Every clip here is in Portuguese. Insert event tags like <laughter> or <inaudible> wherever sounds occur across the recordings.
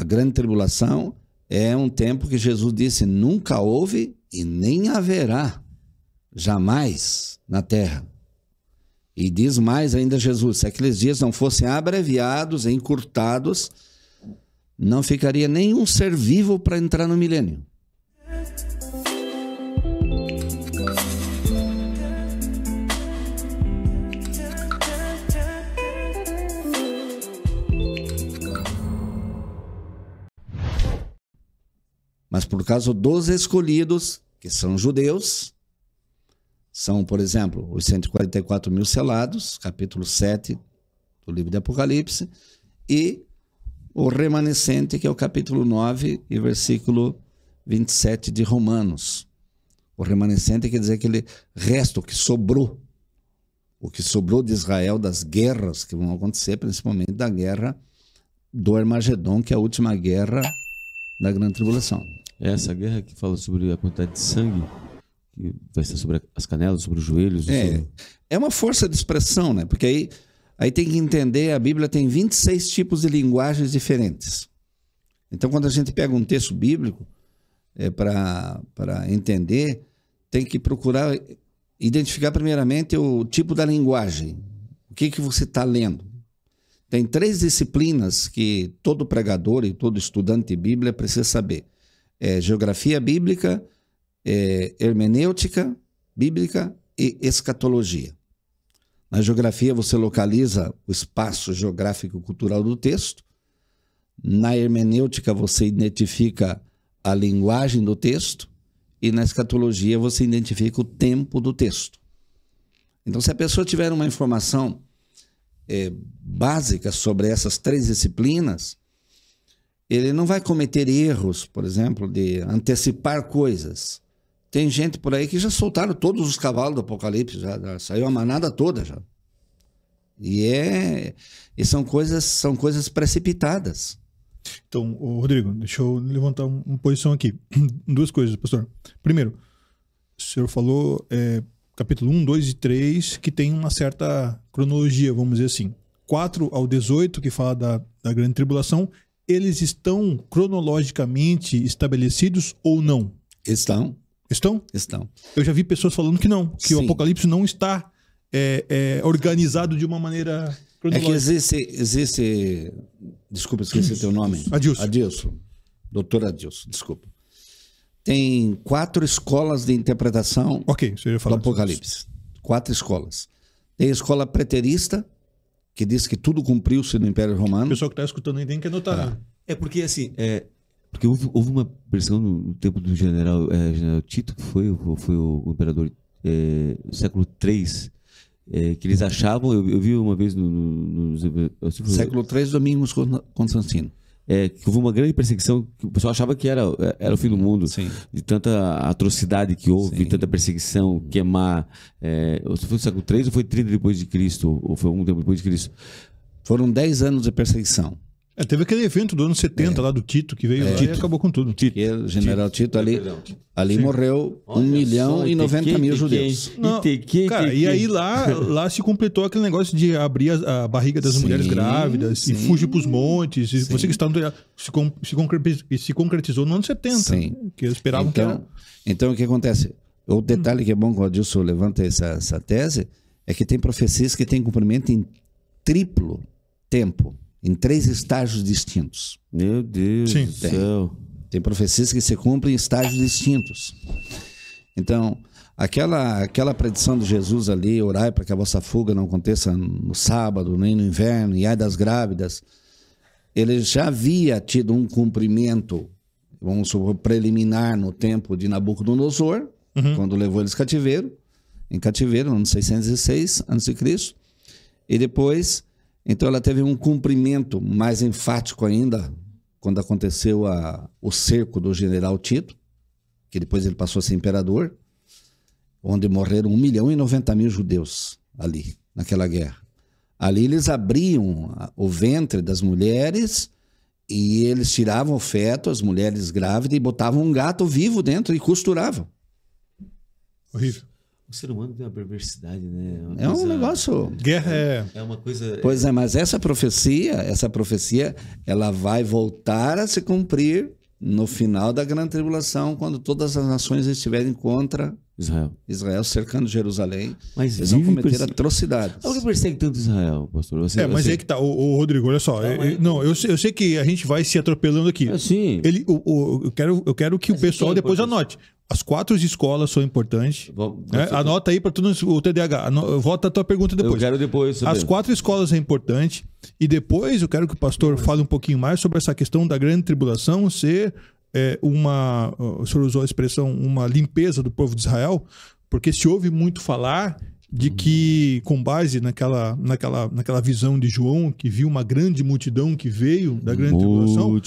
A grande tribulação é um tempo que Jesus disse: nunca houve e nem haverá, jamais na terra. E diz mais ainda Jesus: se aqueles dias não fossem abreviados, encurtados, não ficaria nenhum ser vivo para entrar no milênio. Mas por causa dos escolhidos, que são judeus, são, por exemplo, os 144 mil selados, capítulo 7 do livro de Apocalipse, e o remanescente, que é o capítulo 9 e versículo 27 de Romanos. O remanescente quer dizer aquele resto que sobrou. O que sobrou de Israel das guerras que vão acontecer, principalmente da guerra do Armagedon, que é a última guerra da grande tribulação. Essa guerra que fala sobre a quantidade de sangue que vai estar sobre as canelas, sobre os joelhos. É, sobre... é uma força de expressão, né? Porque aí, aí tem que entender, a Bíblia tem 26 tipos de linguagens diferentes. Então, quando a gente pega um texto bíblico é, para entender, tem que procurar identificar primeiramente o tipo da linguagem. O que, que você está lendo? Tem três disciplinas que todo pregador e todo estudante de Bíblia precisa saber: é geografia bíblica, é hermenêutica bíblica e escatologia. Na geografia, você localiza o espaço geográfico-cultural do texto. Na hermenêutica, você identifica a linguagem do texto. E na escatologia, você identifica o tempo do texto. Então, se a pessoa tiver uma informação é, básicas sobre essas três disciplinas, ele não vai cometer erros, por exemplo, de antecipar coisas. Tem gente por aí que já soltaram todos os cavalos do Apocalipse, já, já saiu a manada toda já. E é, e são coisas, são coisas precipitadas. Então, Rodrigo, deixa eu levantar uma posição aqui. <clears throat> Duas coisas, pastor. Primeiro, o senhor falou é, capítulo 1, 2 e 3, que tem uma certa cronologia, vamos dizer assim. 4 ao 18, que fala da, da grande tribulação, eles estão cronologicamente estabelecidos ou não? Estão. Estão? Estão. Eu já vi pessoas falando que não, que Sim. o Apocalipse não está é, é, organizado de uma maneira cronológica. É que existe, existe desculpa, esqueci teu nome. Adilson. Adilson. Doutor Adilson, desculpa tem quatro escolas de interpretação okay, do Apocalipse. Disso. Quatro escolas. Tem a escola preterista, que diz que tudo cumpriu-se no Império Romano. O pessoal que está escutando aí tem que anotar. É, é porque, assim, é, porque houve, houve, uma pressão no tempo do general, é, general Tito, que foi, foi o, o imperador é, século III, é, que eles achavam, eu, eu, vi uma vez no, no, no, no século III, Domingos Constantino é, que houve uma grande perseguição, que o pessoal achava que era, era o fim do uhum. mundo, Sim. de tanta atrocidade que houve, tanta perseguição, uhum. queimar. É, foi no século III ou foi 30 depois de Cristo? Ou foi um tempo depois de Cristo? Foram 10 anos de perseguição. É, teve aquele evento do ano 70 é. lá do Tito, que veio é. Tito. e acabou com tudo. Tito. general Tito, Tito ali, ali morreu Olha 1 milhão e 90 mil judeus. Não, cara, e aí lá, lá se completou aquele negócio de abrir a, a barriga das sim, mulheres grávidas sim. e fugir para os montes. E você que está no se, se, concretizou, se concretizou no ano 70. Sim. Que eles esperavam então, que era. Então o que acontece? O hum. detalhe que é bom que o Adilson levanta essa, essa tese é que tem profecias que têm cumprimento em triplo tempo em três estágios distintos. Meu Deus Sim. do céu. Tem profecias que se cumprem em estágios distintos. Então, aquela aquela predição de Jesus ali, orai para que a vossa fuga não aconteça no sábado, nem no inverno, e ai das grávidas, ele já havia tido um cumprimento, vamos supor, preliminar no tempo de Nabucodonosor, uhum. quando levou eles cativeiro, em cativeiro, no ano 606 a.C., e depois então ela teve um cumprimento mais enfático ainda quando aconteceu a, o cerco do general Tito, que depois ele passou a ser imperador, onde morreram 1 milhão e 90 mil judeus ali, naquela guerra. Ali eles abriam o ventre das mulheres e eles tiravam o feto, as mulheres grávidas, e botavam um gato vivo dentro e costuravam. Horrível. O ser humano tem uma perversidade, né? É uma é um negócio. Guerra é. É uma coisa. Pois é, mas essa profecia, essa profecia, ela vai voltar a se cumprir no final da grande tribulação, quando todas as nações estiverem contra Israel. Israel cercando Jerusalém. Mas eles vão cometer perse... atrocidades. Por que persegue tanto Israel, pastor? Você, é, mas você... é que tá. O, Rodrigo, olha só. não, é, é, eu, eu, sei que a gente vai se atropelando aqui. É, sim. Ele, o, o, eu, quero, eu quero que mas o é pessoal é depois anote. As quatro escolas são importantes. Vou, né? anota aí para tudo o TDAH. Volta a tua pergunta depois. Eu quero depois. Saber. As quatro escolas é importante. E depois eu quero que o pastor fale um pouquinho mais sobre essa questão da grande tribulação ser é, uma, o senhor usou a expressão, uma limpeza do povo de Israel, porque se ouve muito falar de uhum. que, com base naquela, naquela, naquela visão de João, que viu uma grande multidão que veio da grande tribulação,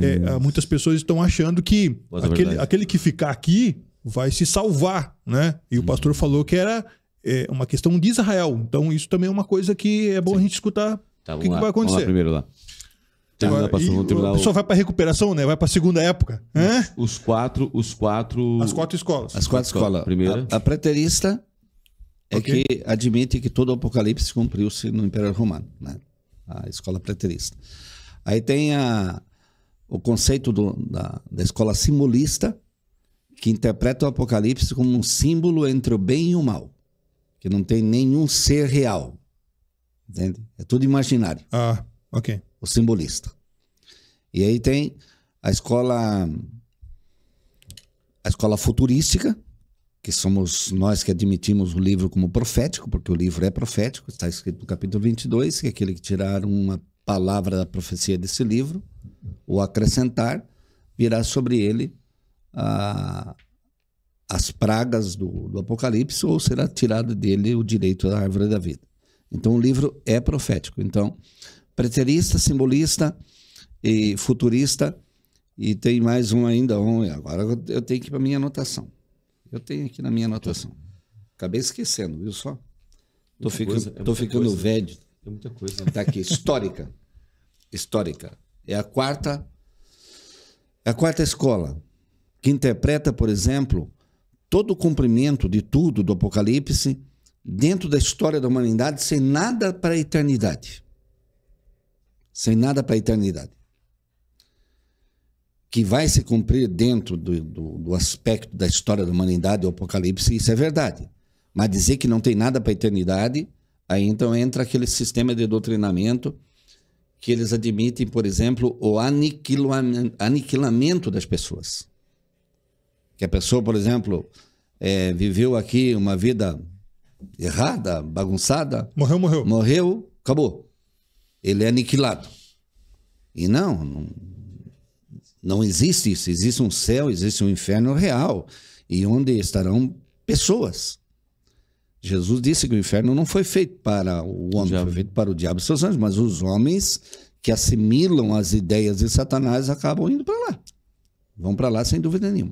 é, ah, muitas pessoas estão achando que é aquele, aquele que ficar aqui vai se salvar, né? E o uhum. pastor falou que era é, uma questão de Israel. Então, isso também é uma coisa que é bom Sim. a gente escutar tá, o que, que vai acontecer. Vamos lá primeiro lá. Terminar o pessoal vai para recuperação, né? Vai para segunda época. Hã? Os quatro, os quatro. As quatro escolas. As quatro escolas. Primeira. A, a preterista é okay. que admite que todo o Apocalipse cumpriu-se no Império Romano, né? A escola preterista. Aí tem a, o conceito do, da, da escola simbolista, que interpreta o Apocalipse como um símbolo entre o bem e o mal, que não tem nenhum ser real, entende? É tudo imaginário. Ah, ok o simbolista. E aí tem a escola a escola futurística, que somos nós que admitimos o livro como profético, porque o livro é profético, está escrito no capítulo 22, que é aquele que tirar uma palavra da profecia desse livro, ou acrescentar, virá sobre ele a, as pragas do, do Apocalipse, ou será tirado dele o direito da árvore da vida. Então o livro é profético. Então preterista, simbolista e futurista. E tem mais um ainda, um. Agora eu tenho que ir para minha anotação. Eu tenho aqui na minha anotação. Acabei esquecendo, viu só? Tô muita ficando, coisa, é tô ficando coisa, velho. É muita coisa. Né? Tá aqui, histórica. <laughs> histórica. É a quarta é a quarta escola que interpreta, por exemplo, todo o cumprimento de tudo do Apocalipse dentro da história da humanidade sem nada para a eternidade sem nada para a eternidade. Que vai se cumprir dentro do, do, do aspecto da história da humanidade, do Apocalipse, isso é verdade. Mas dizer que não tem nada para a eternidade, aí então entra aquele sistema de doutrinamento que eles admitem, por exemplo, o aniquilamento das pessoas. Que a pessoa, por exemplo, é, viveu aqui uma vida errada, bagunçada. Morreu, morreu. Morreu, acabou ele é aniquilado. E não, não, não existe isso. Existe um céu, existe um inferno real e onde estarão pessoas. Jesus disse que o inferno não foi feito para o homem, foi feito para o diabo e seus anjos, mas os homens que assimilam as ideias de Satanás acabam indo para lá. Vão para lá sem dúvida nenhuma.